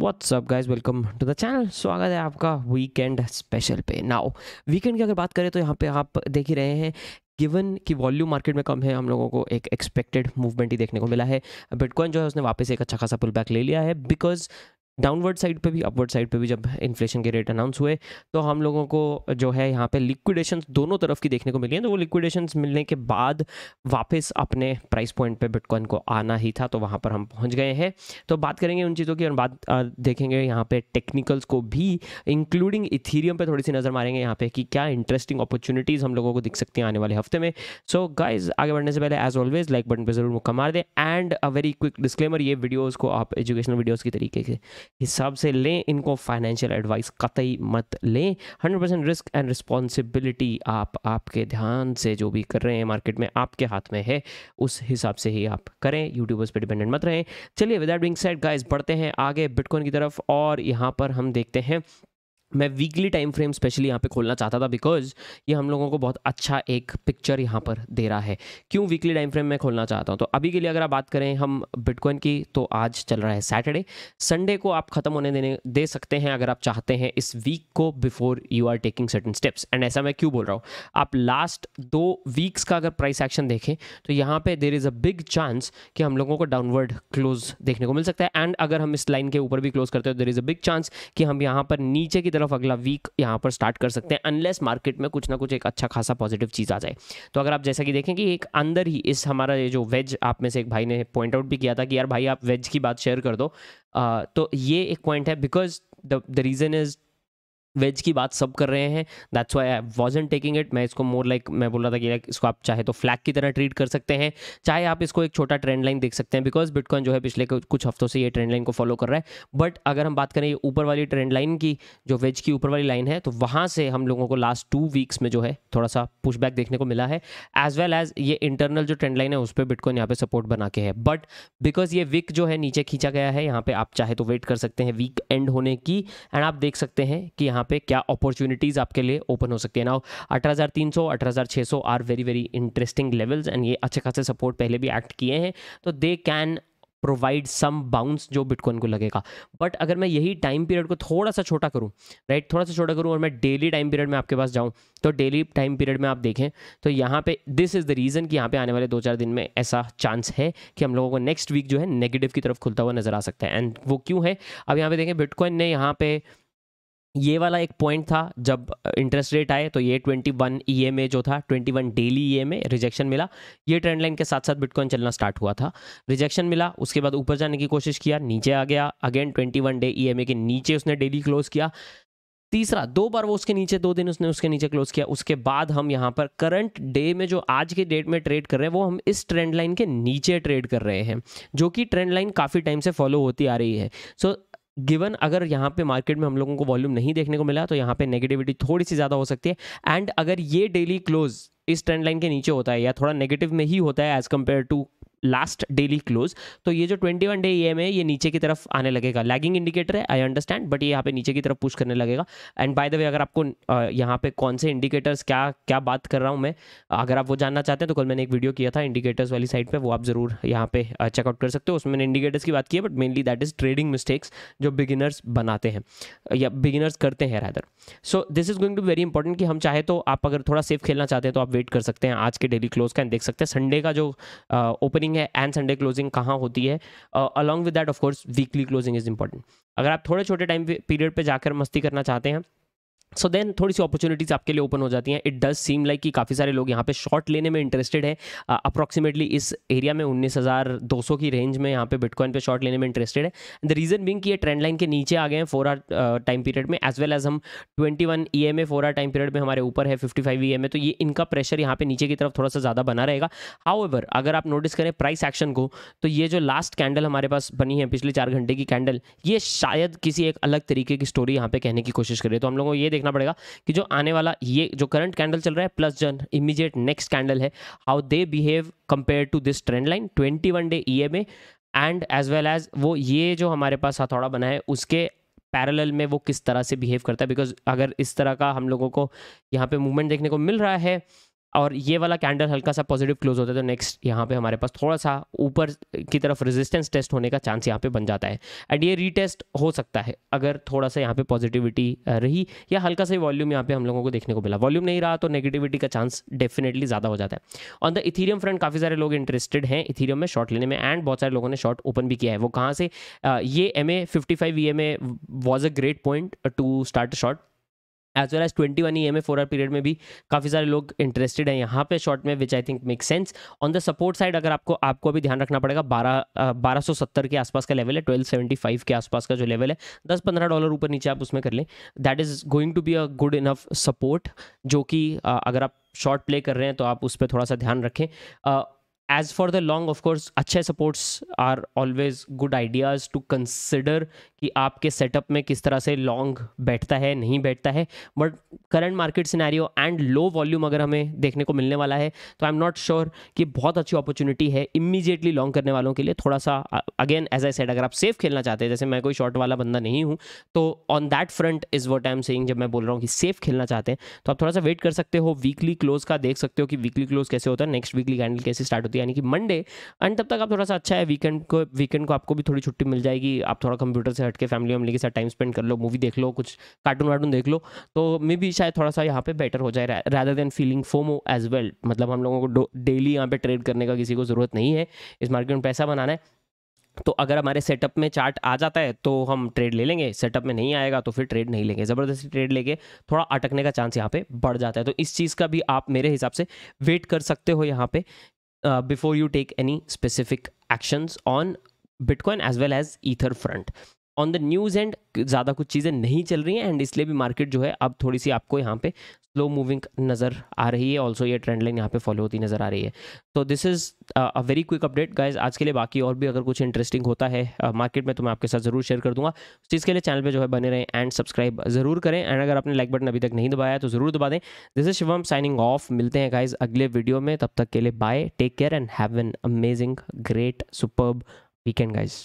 WhatsApp guys welcome to the channel स्वागत है आपका वीकेंड स्पेशल पे नाउ वीकेंड की अगर बात करें तो यहाँ पे आप देख ही रहे हैं गिवन कि वॉल्यूम मार्केट में कम है हम लोगों को एक एक्सपेक्टेड मूवमेंट ही देखने को मिला है बिटकॉइन जो है उसने वापस एक अच्छा खासा पुल बैक ले लिया है बिकॉज डाउनवर्ड साइड पे भी अपवर्ड साइड पे भी जब इन्फ्लेशन के रेट अनाउंस हुए तो हम लोगों को जो है यहाँ पे लिक्विडेशन दोनों तरफ की देखने को मिली है तो वो लिक्विडेशन मिलने के बाद वापस अपने प्राइस पॉइंट पे बिटकॉइन को आना ही था तो वहाँ पर हम पहुँच गए हैं तो बात करेंगे उन चीज़ों की और बात देखेंगे यहाँ पर टेक्निकल्स को भी इंक्लूडिंग इथीरियम पर थोड़ी सी नज़र मारेंगे यहाँ पर कि क्या इंटरेस्टिंग अपॉर्चुनिटीज़ हम लोगों को दिख सकती हैं आने वाले हफ्ते में सो so, गाइज आगे बढ़ने से पहले एज ऑलवेज लाइक बटन पर जरूर मुक्का मार दें and a very quick disclaimer ये वीडियोज़ को आप एजुकेशनल वीडियोज़ के तरीके से हिसाब से लें इनको फाइनेंशियल एडवाइस कतई मत लें 100% रिस्क एंड रिस्पॉन्सिबिलिटी आप आपके ध्यान से जो भी कर रहे हैं मार्केट में आपके हाथ में है उस हिसाब से ही आप करें यूट्यूबर्स पर डिपेंडेंट मत रहें चलिए विदाउट बिंग सेट गाइज बढ़ते हैं आगे बिटकॉइन की तरफ और यहाँ पर हम देखते हैं मैं वीकली टाइम फ्रेम स्पेशली यहाँ पे खोलना चाहता था बिकॉज ये हम लोगों को बहुत अच्छा एक पिक्चर यहाँ पर दे रहा है क्यों वीकली टाइम फ्रेम मैं खोलना चाहता हूँ तो अभी के लिए अगर आप बात करें हम बिटकॉइन की तो आज चल रहा है सैटरडे संडे को आप ख़त्म होने देने दे सकते हैं अगर आप चाहते हैं इस वीक को before you are taking certain steps and ऐसा मैं क्यों बोल रहा हूँ आप लास्ट दो वीक्स का अगर प्राइस एक्शन देखें तो यहाँ पर there is a big chance कि हम लोगों को डाउनवर्ड क्लोज देखने को मिल सकता है एंड अगर हम इस लाइन के ऊपर भी क्लोज करते हो there is a big chance कि हम यहाँ पर नीचे की तरफ ऑफ अगला वीक यहाँ पर स्टार्ट कर सकते हैं अनलेस मार्केट में कुछ ना कुछ एक अच्छा खासा पॉजिटिव चीज़ आ जाए तो अगर आप जैसा कि देखें कि एक अंदर ही इस हमारा ये जो वेज आप में से एक भाई ने पॉइंट आउट भी किया था कि यार भाई आप वेज की बात शेयर कर दो आ, तो ये एक पॉइंट है because the reason is wedge की बात सब कर रहे हैं that's why I wasn't taking it मैं इसको मोर लाइक like, मैं बोल रहा था कि लाइक इसको आप चाहे तो फ्लैग की तरह ट्रीट कर सकते हैं चाहे आप इसको एक छोटा ट्रेंड लाइन देख सकते हैं बिकॉज बिटकॉइन जो है पिछले कुछ हफ्तों से ये ट्रेंड लाइन को फॉलो कर रहा है बट अगर हम बात करें ये ऊपर वाली ट्रेंड लाइन की जो वेज की ऊपर वाली लाइन है तो वहाँ से हम लोगों को लास्ट टू वीक्स में जो है थोड़ा सा पुशबैक देखने को मिला है एज वेल एज ये इंटरनल जो ट्रेंड लाइन है उस पर बिटकॉइन यहाँ पे सपोर्ट बना के है बट बिकॉज ये वीक जो है नीचे खींचा गया है यहाँ पे आप चाहे तो वेट कर सकते हैं वीक एंड होने की एंड आप देख सकते हैं कि यहाँ यहाँ पे क्या अपॉर्चुनिटीज़ आपके लिए ओपन हो सकती है ना अठारह हज़ार तीन सौ अठारह हज़ार छः सौ are very very interesting levels and ये अच्छे खासे सपोर्ट पहले भी एक्ट किए हैं तो they can provide some bounce जो बिटकॉइन को लगेगा बट अगर मैं यही टाइम पीरियड को थोड़ा सा छोटा करूँ राइट थोड़ा सा छोटा करूँ और मैं डेली टाइम पीरियड में आपके पास जाऊँ तो डेली टाइम पीरियड में आप देखें तो यहाँ पे दिस इज़ द रीज़न कि यहाँ पे आने वाले दो चार दिन में ऐसा चांस है कि हम लोगों को नेक्स्ट वीक जो है नेगेटिव की तरफ खुलता हुआ नजर आ सकता है एंड वो क्यों है अब यहाँ पे देखें बिटकॉइन ने यहाँ पे ये वाला एक पॉइंट था जब इंटरेस्ट रेट आए तो ये 21 ईएमए e जो था 21 डेली ईएमए रिजेक्शन मिला ये ट्रेंड लाइन के साथ साथ बिटकॉइन चलना स्टार्ट हुआ था रिजेक्शन मिला उसके बाद ऊपर जाने की कोशिश किया नीचे आ गया अगेन 21 डे ई के नीचे उसने डेली क्लोज किया तीसरा दो बार वो उसके नीचे दो दिन उसने उसके नीचे क्लोज किया उसके बाद हम यहाँ पर करंट डे में जो आज के डेट में ट्रेड कर रहे हैं वो हम इस ट्रेंड लाइन के नीचे ट्रेड कर रहे हैं जो कि ट्रेंड लाइन काफ़ी टाइम से फॉलो होती आ रही है सो so, गिवन अगर यहाँ पे मार्केट में हम लोगों को वॉल्यूम नहीं देखने को मिला तो यहाँ पे नेगेटिविटी थोड़ी सी ज़्यादा हो सकती है एंड अगर ये डेली क्लोज इस ट्रेंड लाइन के नीचे होता है या थोड़ा नेगेटिव में ही होता है as compare to last daily close तो ये जो 21 डे ई है ये नीचे की तरफ आने लगेगा लैगिंग इंडिकेटर है आई अंडरस्टैंड बट ये यहाँ पे नीचे की तरफ पुश करने लगेगा एंड बाय द वे अगर आपको यहाँ पे कौन से इंडिकेटर्स क्या क्या बात कर रहा हूँ मैं अगर आप वो जानना चाहते हैं तो कल मैंने एक वीडियो किया था इंडिकेटर्स वाली साइड पर वो आप ज़रूर यहाँ पे चेकआउट कर सकते हो उसमें मैंने इंडिकेटर्स की बात की है but mainly that is trading mistakes जो बिगिनर्स बनाते हैं या बिगिनर्स करते हैं rather so this is going to very important कि हम चाहे तो आप अगर थोड़ा सेफ खेलना चाहते हैं तो आप वेट कर सकते हैं आज के डेली क्लोज का एंड देख सकते हैं संडे का जो ओपनिंग क्लोजिंग है एंड संडे क्लोजिंग कहाँ होती है along with that of course weekly closing is important अगर आप थोड़े छोटे टाइम पीरियड पर जाकर मस्ती करना चाहते हैं सो so देन थोड़ी सी अपॉर्चुनिटीज़ आपके लिए ओपन हो जाती हैं इट डज सीम लाइक कि काफ़ी सारे लोग यहाँ पे शॉर्ट लेने में इंटरेस्टेड है अप्रॉक्सीमेटली इस एरिया में उन्नीस हज़ार दो सौ की रेंज में यहाँ पे बिटकॉइन पे शॉर्ट लेने में इंटरेस्टेड है द रीज़न बिंग कि ये ट्रेंड लाइन के नीचे आ गए हैं फोर आर टाइम पीरियड में एज वेल एज हम twenty one E M A four hour time period में हमारे ऊपर है fifty five E M A तो ये इनका प्रेशर यहाँ पे नीचे की तरफ थोड़ा सा ज़्यादा बना रहेगा हाउ एवर अगर आप नोटिस करें प्राइस एक्शन को तो ये जो लास्ट कैंडल हमारे पास बनी है पिछले चार घंटे की कैंडल ये शायद किसी एक अलग तरीके की स्टोरी यहाँ पे कहने की कोशिश करे तो हम लोगों को ये देख देखना पड़ेगा कि जो आने वाला ये जो करंट कैंडल चल रहा है प्लस जन इमीजिएट नेक्स्ट कैंडल है how they behave compare to this trend line twenty one day E M and as well as वो ये जो हमारे पास हथौड़ा बना है उसके पैरेलल में वो किस तरह से बिहेव करता है बिकॉज अगर इस तरह का हम लोगों को यहाँ पे मूवमेंट देखने को मिल रहा है और ये वाला कैंडल हल्का सा पॉजिटिव क्लोज होता है तो नेक्स्ट यहाँ पे हमारे पास थोड़ा सा ऊपर की तरफ रेजिस्टेंस टेस्ट होने का चांस यहाँ पे बन जाता है एंड ये रीटेस्ट हो सकता है अगर थोड़ा सा यहाँ पे पॉजिटिविटी रही या हल्का सा वॉल्यूम यहाँ पे हम लोगों को देखने को मिला वॉल्यूम नहीं रहा तो नेगेटिविटी का चांस डेफिनेटली ज़्यादा हो जाता है ऑन द इथीरियम फ्रंट काफ़ी सारे लोग इंटरेस्टेड हैं इथीरियम में शॉर्ट लेने में एंड बहुत सारे लोगों ने शॉर्ट ओपन भी किया है वो कहाँ से ये M A fifty five E M A was a great point to start short as well as twenty one E M A four hour period में भी काफ़ी सारे लोग इंटरेस्टेड हैं यहाँ पे शॉर्ट में which I think make sense on the support side अगर आपको आपको अभी ध्यान रखना पड़ेगा बारह बारह सौ सत्तर के आसपास का लेवल है ट्वेल्व सेवेंटी फाइव के आसपास का जो लेवल है दस पंद्रह डॉलर ऊपर नीचे आप उसमें कर लें that is going to be a good enough support जो कि अगर आप शॉर्ट प्ले कर रहे हैं तो आप उस पर थोड़ा सा ध्यान रखें as for the long of course अच्छे supports are always good ideas to consider कि आपके सेटअप में किस तरह से लॉन्ग बैठता है नहीं बैठता है but current market scenario and low volume अगर हमें देखने को मिलने वाला है तो आई एम नॉट श्योर कि बहुत अच्छी अपॉर्चुनिटी है इमीजिएटली लॉन्ग करने वालों के लिए थोड़ा सा अगेन एज आई सेड अगर आप सेफ खेलना चाहते हैं जैसे मैं कोई शॉर्ट वाला बंदा नहीं हूँ तो on that front is what I am saying जब मैं बोल रहा हूँ कि सेफ खेलना चाहते हैं तो आप थोड़ा सा वेट कर सकते हो वीकली क्लोज का देख सकते हो कि वीकली क्लोज कैसे होता है नेक्स्ट वीकली कैंडल कैसे स्टार्ट होती है है यानी कि मंडे एंड तब तक आप थोड़ा सा अच्छा है वीकेंड को वीकेंड को आपको भी थोड़ी छुट्टी मिल जाएगी आप थोड़ा कंप्यूटर से हट के फैमिली वैमिली के साथ टाइम स्पेंड कर लो मूवी देख लो कुछ कार्टून वार्टून देख लो तो मे भी शायद थोड़ा सा यहाँ पे बेटर हो जाए rather than feeling FOMO as well मतलब हम लोगों को डेली यहाँ पे ट्रेड करने का किसी को ज़रूरत नहीं है इस मार्केट में पैसा बनाना है तो अगर हमारे सेटअप में चार्ट आ जाता है तो हम ट्रेड ले लेंगे सेटअप में नहीं आएगा तो फिर ट्रेड नहीं लेंगे ज़बरदस्ती ट्रेड लेके थोड़ा अटकने का चांस यहाँ पे बढ़ जाता है तो इस चीज़ का भी आप मेरे हिसाब से वेट कर सकते हो यहाँ पे uh, before you take any specific actions on Bitcoin as well as Ether front. On the news and ज़्यादा कुछ चीज़ें नहीं चल रही हैं एंड इसलिए भी मार्केट जो है अब थोड़ी सी आपको यहाँ पे स्लो मूविंग नज़र आ रही है ऑल्सो ये ट्रेंड लाइन यहाँ पे फॉलो होती नज़र आ रही है तो this is a very quick update guys आज के लिए बाकी और भी अगर कुछ इंटरेस्टिंग होता है मार्केट uh, में तो मैं आपके साथ ज़रूर शेयर कर दूँगा उस चीज़ के लिए चैनल पर जो है बने रहें एंड सब्सक्राइब ज़रूर करें एंड अगर आपने लाइक बटन अभी तक नहीं दबाया तो ज़रूर दबा दें this is Shivam signing off मिलते हैं गाइज अगले वीडियो में तब तक के लिए bye take care and have an amazing great superb weekend guys